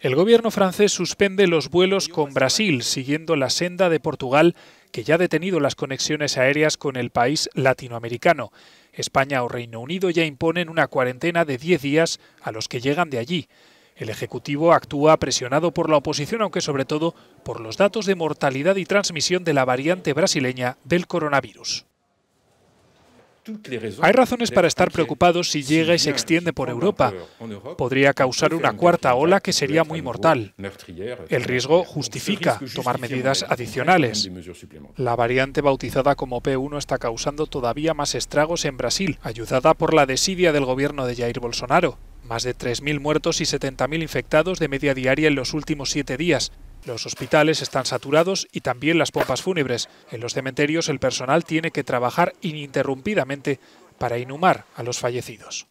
El gobierno francés suspende los vuelos con Brasil, siguiendo la senda de Portugal, que ya ha detenido las conexiones aéreas con el país latinoamericano. España o Reino Unido ya imponen una cuarentena de 10 días a los que llegan de allí. El Ejecutivo actúa presionado por la oposición, aunque sobre todo por los datos de mortalidad y transmisión de la variante brasileña del coronavirus. Hay razones para estar preocupados si llega y se extiende por Europa. Podría causar una cuarta ola que sería muy mortal. El riesgo justifica tomar medidas adicionales. La variante bautizada como P1 está causando todavía más estragos en Brasil, ayudada por la desidia del gobierno de Jair Bolsonaro. Más de 3.000 muertos y 70.000 infectados de media diaria en los últimos siete días, los hospitales están saturados y también las pompas fúnebres. En los cementerios el personal tiene que trabajar ininterrumpidamente para inhumar a los fallecidos.